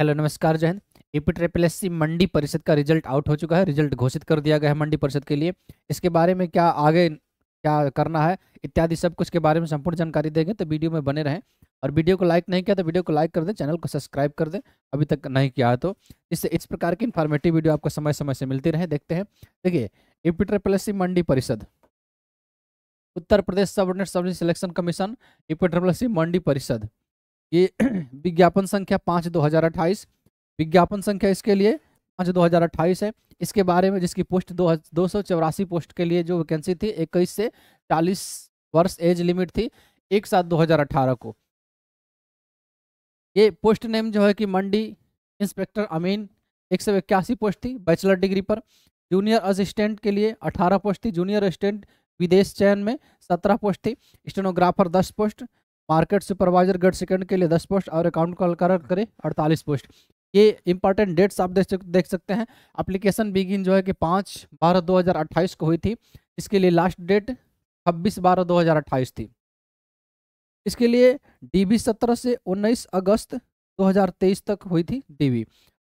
hello नमस्कार जय Hind AP triple Mandi परिषद का रिजल्ट आउट हो चुका है रिजल्ट घोषित कर दिया गया है मंडी परिषद के लिए इसके बारे में क्या आगे क्या करना है इत्यादि सब कुछ के बारे में संपूर्ण जानकारी देंगे तो वीडियो में बने रहें और वीडियो को लाइक नहीं किया तो वीडियो को लाइक कर दें चैनल को सब्सक्राइब कर दें अभी तक नहीं किया तो इससे इस प्रकार की इन्फॉर्मेटिव वीडियो आपको समय समय से मिलती रहे देखते हैं देखिए एपी ट्रिपल मंडी परिषद उत्तर प्रदेश सबनेट सब selection commission AP triple Mandi Parishad ये विज्ञापन संख्या पाँच दो हज़ार अट्ठाईस विज्ञापन संख्या इसके लिए पाँच दो हज़ार अट्ठाईस है इसके बारे में जिसकी पोस्ट दो दो सौ चौरासी पोस्ट के लिए जो वैकेंसी थी इक्कीस से चालीस वर्ष एज लिमिट थी एक सात दो हज़ार अट्ठारह को ये पोस्ट नेम जो है कि मंडी इंस्पेक्टर अमीन एक सौ इक्यासी पोस्ट थी बैचलर डिग्री पर जूनियर असिस्टेंट के लिए अठारह पोस्ट थी जूनियर असिस्टेंट विदेश चयन में सत्रह पोस्ट थी स्टेनोग्राफर दस पोस्ट मार्केट सुपरवाइजर गट सेकंड के लिए दस पोस्ट और अकाउंट कॉल करें अड़तालीस पोस्ट ये इंपॉर्टेंट डेट्स आप देख देख सकते हैं अप्लीकेशन बिगिन जो है कि पाँच बारह दो हज़ार अट्ठाईस को हुई थी इसके लिए लास्ट डेट छब्बीस बारह दो हज़ार अट्ठाईस थी इसके लिए डीबी सत्रह से उन्नीस अगस्त दो हज़ार तेईस तक हुई थी डीबी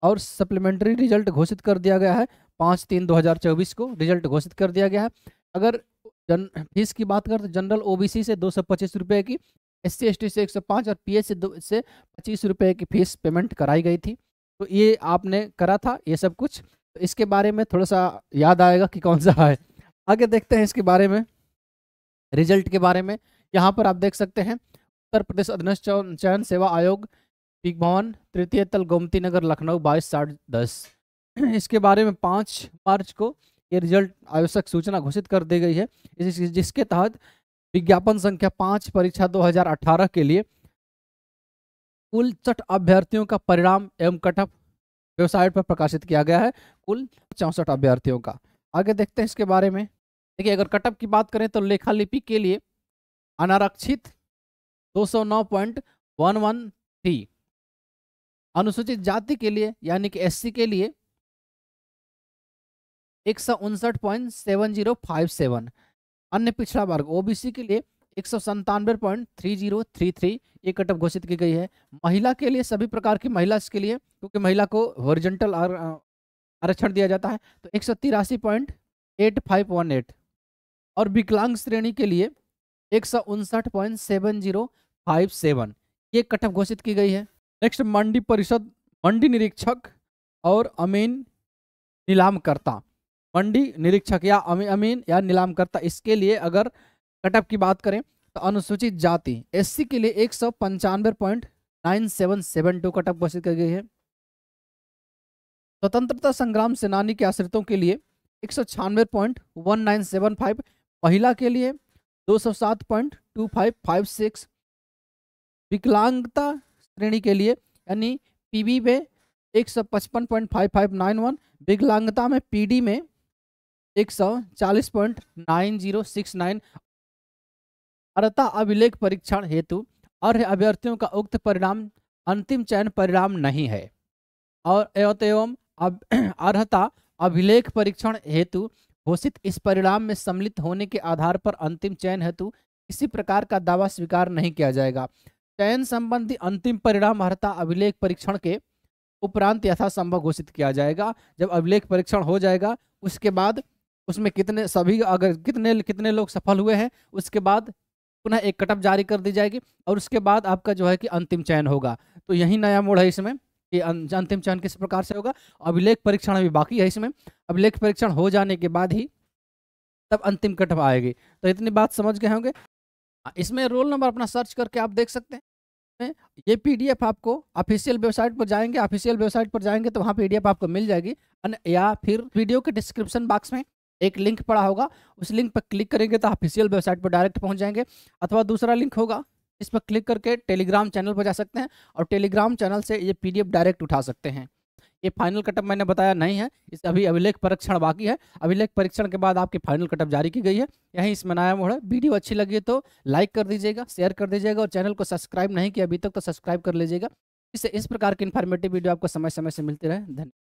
और सप्लीमेंट्री रिजल्ट घोषित कर दिया गया है पाँच तीन दो हज़ार चौबीस को रिजल्ट घोषित कर दिया गया है अगर जन फीस की बात करें तो जनरल ओबीसी से दो सौ पच्चीस रुपये की एस सी एस टी से एक सौ पाँच और पी एस से पच्चीस रुपये की फीस पेमेंट कराई गई थी तो ये आपने करा था ये सब कुछ तो इसके बारे में थोड़ा सा याद आएगा कि कौन सा है आगे देखते हैं इसके बारे में रिजल्ट के बारे में यहाँ पर आप देख सकते हैं उत्तर प्रदेश अधीनस्थ चयन सेवा आयोग पीक भवन तृतीय तल गोमती नगर लखनऊ बाईस साठ दस इसके बारे में पाँच मार्च को ये रिजल्ट आवश्यक सूचना घोषित कर दी गई है जिसके तहत विज्ञापन संख्या पांच परीक्षा 2018 के लिए कुल चट अभ्यर्थियों का परिणाम एवं कटअप वेबसाइट पर प्रकाशित किया गया है कुल चौंसठ अभ्यर्थियों का आगे देखते हैं इसके बारे में देखिए अगर कटअप की बात करें तो लेखा लिपि के लिए अनारक्षित वन थी अनुसूचित जाति के लिए यानी कि एससी के लिए एक सौ उनसठ point seven zero five seven अन्य पिछड़ा वर्ग ओबीसी के लिए एक सौ संतानवे point three zero three three ये ऑफ घोषित की गई है महिला के लिए सभी प्रकार की महिला के लिए क्योंकि महिला को वर्जेंटल आरक्षण दिया जाता है तो एक सौ तिरासी point eight five one eight और विकलांग श्रेणी के लिए एक सौ उनसठ point seven zero five seven ये ऑफ घोषित की गई है नेक्स्ट मंडी परिषद मंडी निरीक्षक और अमीन नीलामकर्ता मंडी निरीक्षक या अमी, अमीन या नीलामकर्ता इसके लिए अगर कटअप की बात करें तो अनुसूचित जाति एससी के लिए एक सौ पंचानवे point nine seven seven two cutoff घोषित की गई है स्वतंत्रता संग्राम सेनानी के आश्रितों के लिए एक सौ छियानवे point one nine seven five महिला के लिए दो सौ सात point two five five six विकलांगता श्रेणी के लिए यानी पी में एक सौ पचपन point five five nine one विकलांगता में पी में एक अर्ता अभिलेख परीक्षण हेतु अर्ह अभ्यर्थियों का उक्त परिणाम अंतिम चयन परिणाम नहीं है और एवं अर्हता अभिलेख परीक्षण हेतु घोषित इस परिणाम में सम्मिलित होने के आधार पर अंतिम चयन हेतु किसी प्रकार का दावा स्वीकार नहीं किया जाएगा चयन संबंधी अंतिम परिणाम अर्हता अभिलेख परीक्षण के उपरांत यथासंभव घोषित किया जाएगा जब अभिलेख परीक्षण हो जाएगा उसके बाद उसमें कितने सभी अगर कितने कितने लोग सफल हुए हैं उसके बाद पुनः एक कटअप जारी कर दी जाएगी और उसके बाद आपका जो है कि अंतिम चयन होगा तो यही नया मोड़ है इसमें कि अं, अंतिम चयन किस प्रकार से होगा अभिलेख परीक्षण अभी बाकी है इसमें अभिलेख परीक्षण हो जाने के बाद ही तब अंतिम कटअप आएगी तो इतनी बात समझ गए होंगे हाँ, इसमें रोल नंबर अपना सर्च करके आप देख सकते हैं ये पीडीएफ आपको ऑफिशियल वेबसाइट पर जाएंगे ऑफिशियल वेबसाइट पर जाएंगे तो वहाँ पीडीएफ आपको मिल जाएगी या फिर वीडियो के डिस्क्रिप्शन बॉक्स में एक लिंक पड़ा होगा उस लिंक पर क्लिक करेंगे तो ऑफिशियल वेबसाइट पर डायरेक्ट पहुंच जाएंगे अथवा दूसरा लिंक होगा इस पर क्लिक करके टेलीग्राम चैनल पर जा सकते हैं और टेलीग्राम चैनल से ये पी डायरेक्ट उठा सकते हैं ये फाइनल कटअप मैंने बताया नहीं है इस अभी अभिलेख परीक्षण बाकी है अभिलेख परीक्षण के बाद आपकी फाइनल कटअप जारी की गई है यहीं इसमें नया मोड़ है वीडियो अच्छी लगी है तो लाइक कर दीजिएगा शेयर कर दीजिएगा और चैनल को सब्सक्राइब नहीं किया अभी तक तो सब्सक्राइब कर लीजिएगा इससे इस प्रकार की इन्फॉर्मेटिव वीडियो आपको समय समय से मिलती रहे धन्यवाद